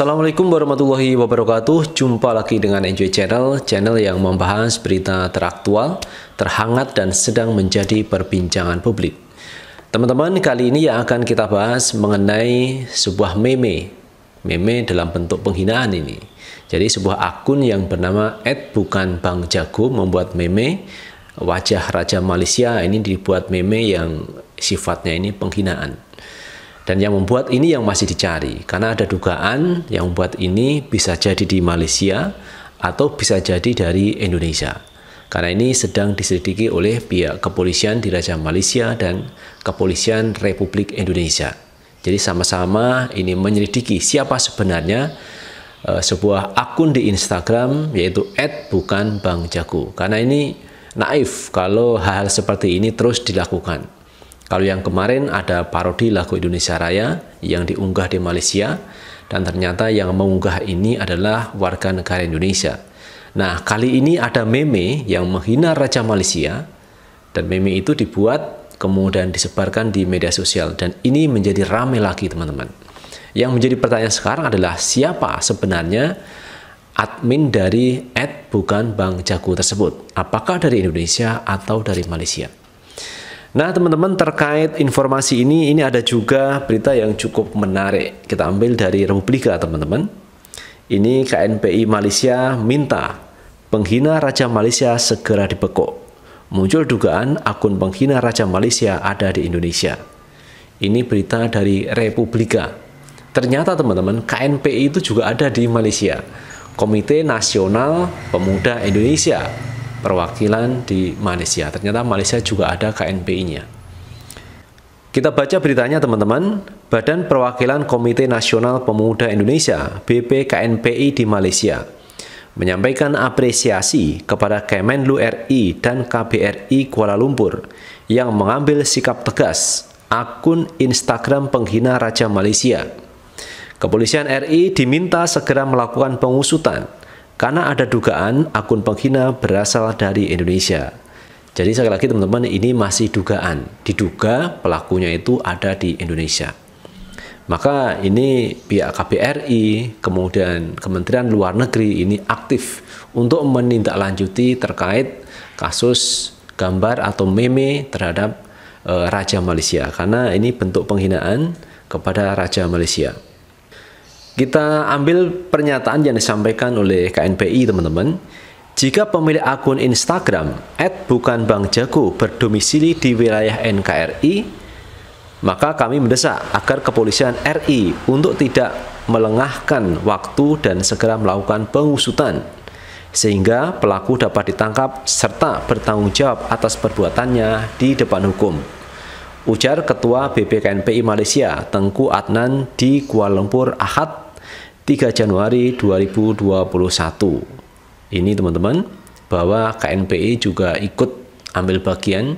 Assalamualaikum warahmatullahi wabarakatuh. Jumpa lagi dengan Enjoy Channel, channel yang membahas berita teraktual, terhangat dan sedang menjadi perbincangan publik. Teman-teman, kali ini yang akan kita bahas mengenai sebuah meme. Meme dalam bentuk penghinaan ini. Jadi sebuah akun yang bernama Ed bukan Bang Jago membuat meme wajah Raja Malaysia ini dibuat meme yang sifatnya ini penghinaan. Dan yang membuat ini yang masih dicari, karena ada dugaan yang membuat ini bisa jadi di Malaysia atau bisa jadi dari Indonesia. Karena ini sedang diselidiki oleh pihak kepolisian di Raja Malaysia dan kepolisian Republik Indonesia. Jadi sama-sama ini menyelidiki siapa sebenarnya uh, sebuah akun di Instagram yaitu Jago Karena ini naif kalau hal-hal seperti ini terus dilakukan kalau yang kemarin ada parodi lagu Indonesia Raya yang diunggah di Malaysia dan ternyata yang mengunggah ini adalah warga negara Indonesia. Nah, kali ini ada meme yang menghina Raja Malaysia dan meme itu dibuat kemudian disebarkan di media sosial dan ini menjadi ramai lagi teman-teman. Yang menjadi pertanyaan sekarang adalah siapa sebenarnya admin dari ad bukan Bang Jago tersebut? Apakah dari Indonesia atau dari Malaysia? Nah, teman-teman, terkait informasi ini, ini ada juga berita yang cukup menarik. Kita ambil dari Republika, teman-teman. Ini KNPI Malaysia minta penghina Raja Malaysia segera dibekuk. Muncul dugaan akun penghina Raja Malaysia ada di Indonesia. Ini berita dari Republika. Ternyata teman-teman, KNPI itu juga ada di Malaysia. Komite Nasional Pemuda Indonesia perwakilan di Malaysia. Ternyata Malaysia juga ada KNPI-nya. Kita baca beritanya teman-teman, Badan Perwakilan Komite Nasional Pemuda Indonesia BPKNPI di Malaysia menyampaikan apresiasi kepada Kemenlu RI dan KBRI Kuala Lumpur yang mengambil sikap tegas akun Instagram penghina Raja Malaysia. Kepolisian RI diminta segera melakukan pengusutan karena ada dugaan akun penghina berasal dari Indonesia. Jadi sekali lagi teman-teman ini masih dugaan, diduga pelakunya itu ada di Indonesia. Maka ini pihak KBRI, kemudian Kementerian Luar Negeri ini aktif untuk menindaklanjuti terkait kasus gambar atau meme terhadap eh, Raja Malaysia karena ini bentuk penghinaan kepada Raja Malaysia. Kita ambil pernyataan yang disampaikan oleh KNPI teman-teman. Jika pemilik akun Instagram @bukan berdomisili di wilayah NKRI, maka kami mendesak agar kepolisian RI untuk tidak melengahkan waktu dan segera melakukan pengusutan sehingga pelaku dapat ditangkap serta bertanggung jawab atas perbuatannya di depan hukum. Ujar Ketua BPKNPI Malaysia Tengku Adnan di Kuala Lumpur Ahad 3 Januari 2021. Ini teman-teman bahwa KNPI juga ikut ambil bagian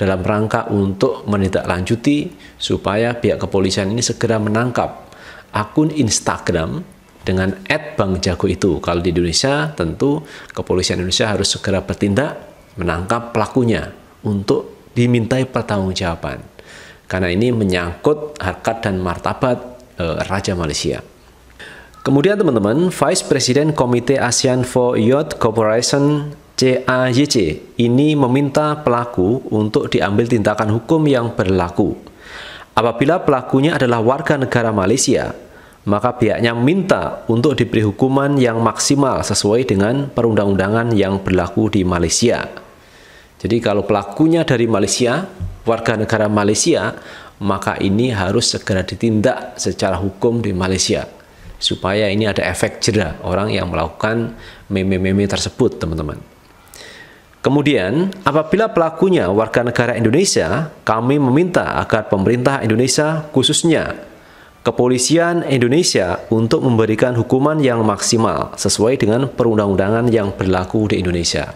dalam rangka untuk menindaklanjuti supaya pihak kepolisian ini segera menangkap akun Instagram dengan ad Jago itu. Kalau di Indonesia tentu kepolisian Indonesia harus segera bertindak menangkap pelakunya untuk dimintai pertanggungjawaban karena ini menyangkut harkat dan martabat e, Raja Malaysia. Kemudian teman-teman, Vice President Komite ASEAN for Youth Cooperation CAYC ini meminta pelaku untuk diambil tindakan hukum yang berlaku. Apabila pelakunya adalah warga negara Malaysia, maka pihaknya minta untuk diberi hukuman yang maksimal sesuai dengan perundang-undangan yang berlaku di Malaysia. Jadi kalau pelakunya dari Malaysia, warga negara Malaysia, maka ini harus segera ditindak secara hukum di Malaysia supaya ini ada efek jera orang yang melakukan meme-meme tersebut, teman-teman. Kemudian, apabila pelakunya warga negara Indonesia, kami meminta agar pemerintah Indonesia khususnya kepolisian Indonesia untuk memberikan hukuman yang maksimal sesuai dengan perundang-undangan yang berlaku di Indonesia.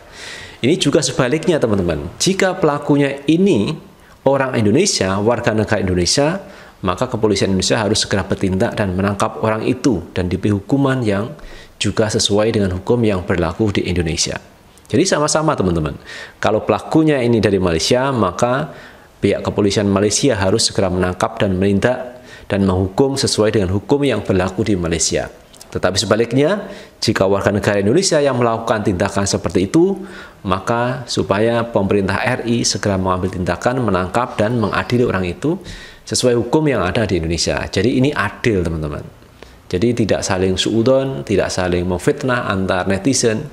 Ini juga sebaliknya teman-teman. Jika pelakunya ini orang Indonesia, warga negara Indonesia, maka kepolisian Indonesia harus segera bertindak dan menangkap orang itu dan diberi hukuman yang juga sesuai dengan hukum yang berlaku di Indonesia. Jadi sama-sama teman-teman. Kalau pelakunya ini dari Malaysia, maka pihak kepolisian Malaysia harus segera menangkap dan menindak dan menghukum sesuai dengan hukum yang berlaku di Malaysia. Tetapi sebaliknya, jika warga negara Indonesia yang melakukan tindakan seperti itu, maka supaya pemerintah RI segera mengambil tindakan, menangkap dan mengadili orang itu sesuai hukum yang ada di Indonesia. Jadi ini adil, teman-teman. Jadi tidak saling suudon, tidak saling memfitnah antar netizen.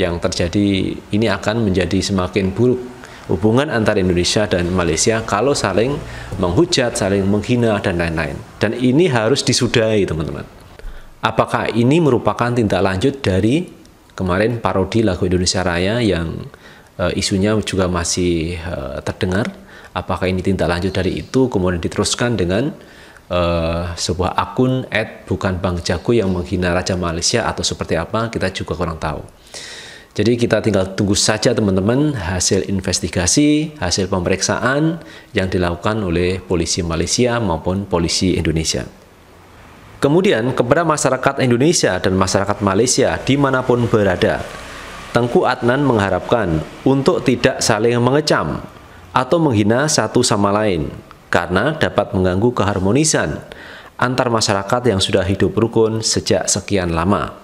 Yang terjadi ini akan menjadi semakin buruk hubungan antar Indonesia dan Malaysia kalau saling menghujat, saling menghina dan lain-lain. Dan ini harus disudahi, teman-teman apakah ini merupakan tindak lanjut dari kemarin parodi lagu Indonesia Raya yang uh, isunya juga masih uh, terdengar apakah ini tindak lanjut dari itu kemudian diteruskan dengan uh, sebuah akun ad bukan Bang Jago yang menghina Raja Malaysia atau seperti apa kita juga kurang tahu jadi kita tinggal tunggu saja teman-teman hasil investigasi, hasil pemeriksaan yang dilakukan oleh polisi Malaysia maupun polisi Indonesia. Kemudian kepada masyarakat Indonesia dan masyarakat Malaysia dimanapun berada, Tengku Adnan mengharapkan untuk tidak saling mengecam atau menghina satu sama lain karena dapat mengganggu keharmonisan antar masyarakat yang sudah hidup rukun sejak sekian lama.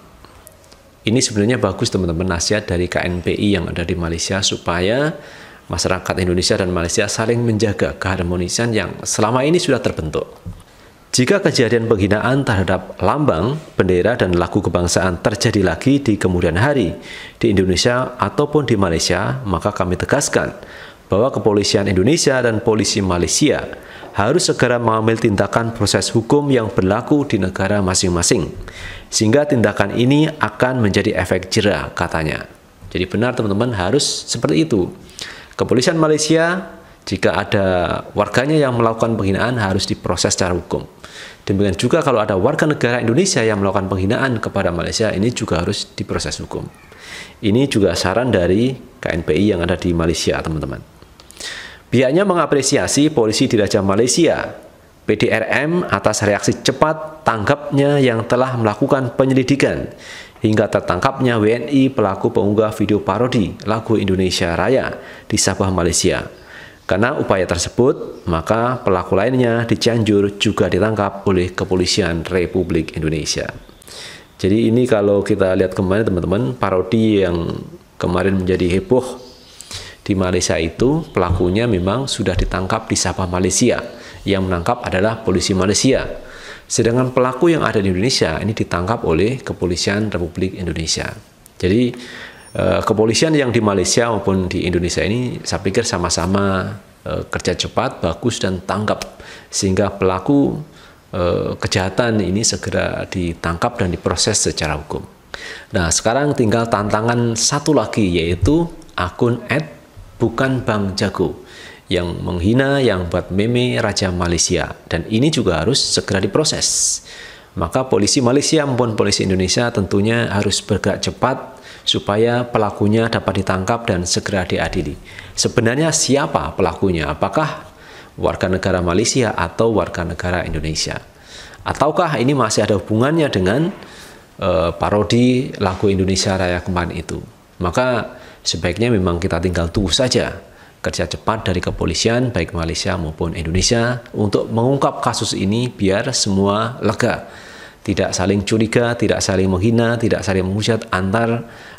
Ini sebenarnya bagus teman-teman nasihat dari KNPI yang ada di Malaysia supaya masyarakat Indonesia dan Malaysia saling menjaga keharmonisan yang selama ini sudah terbentuk. Jika kejadian penghinaan terhadap lambang, bendera, dan lagu kebangsaan terjadi lagi di kemudian hari di Indonesia ataupun di Malaysia, maka kami tegaskan bahwa kepolisian Indonesia dan polisi Malaysia harus segera mengambil tindakan proses hukum yang berlaku di negara masing-masing, sehingga tindakan ini akan menjadi efek jerah, katanya. Jadi benar teman-teman harus seperti itu. Kepolisian Malaysia jika ada warganya yang melakukan penghinaan harus diproses secara hukum. Demikian juga kalau ada warga negara Indonesia yang melakukan penghinaan kepada Malaysia ini juga harus diproses hukum. Ini juga saran dari KNPI yang ada di Malaysia, teman-teman. Pihaknya mengapresiasi polisi di Raja Malaysia, PDRM atas reaksi cepat tanggapnya yang telah melakukan penyelidikan hingga tertangkapnya WNI pelaku pengunggah video parodi lagu Indonesia Raya di Sabah, Malaysia karena upaya tersebut, maka pelaku lainnya di Cianjur juga ditangkap oleh Kepolisian Republik Indonesia. Jadi ini kalau kita lihat kemarin teman-teman, parodi yang kemarin menjadi heboh di Malaysia itu pelakunya memang sudah ditangkap di Sabah Malaysia. Yang menangkap adalah polisi Malaysia. Sedangkan pelaku yang ada di Indonesia ini ditangkap oleh Kepolisian Republik Indonesia. Jadi Eh, kepolisian yang di Malaysia maupun di Indonesia ini saya pikir sama-sama uh, kerja cepat, bagus dan tangkap, sehingga pelaku uh, kejahatan ini segera ditangkap dan diproses secara hukum. Nah, sekarang tinggal tantangan satu lagi yaitu akun ad bukan Bang Jago yang menghina, yang buat meme Raja Malaysia. Dan ini juga harus segera diproses. Maka polisi Malaysia maupun polisi Indonesia tentunya harus bergerak cepat supaya pelakunya dapat ditangkap dan segera diadili. Sebenarnya siapa pelakunya? Apakah warga negara Malaysia atau warga negara Indonesia? Ataukah ini masih ada hubungannya dengan uh, parodi lagu Indonesia Raya kemarin itu? Maka sebaiknya memang kita tinggal tunggu saja kerja cepat dari kepolisian baik Malaysia maupun Indonesia untuk mengungkap kasus ini biar semua lega. Tidak saling curiga, tidak saling menghina, tidak saling menghujat antar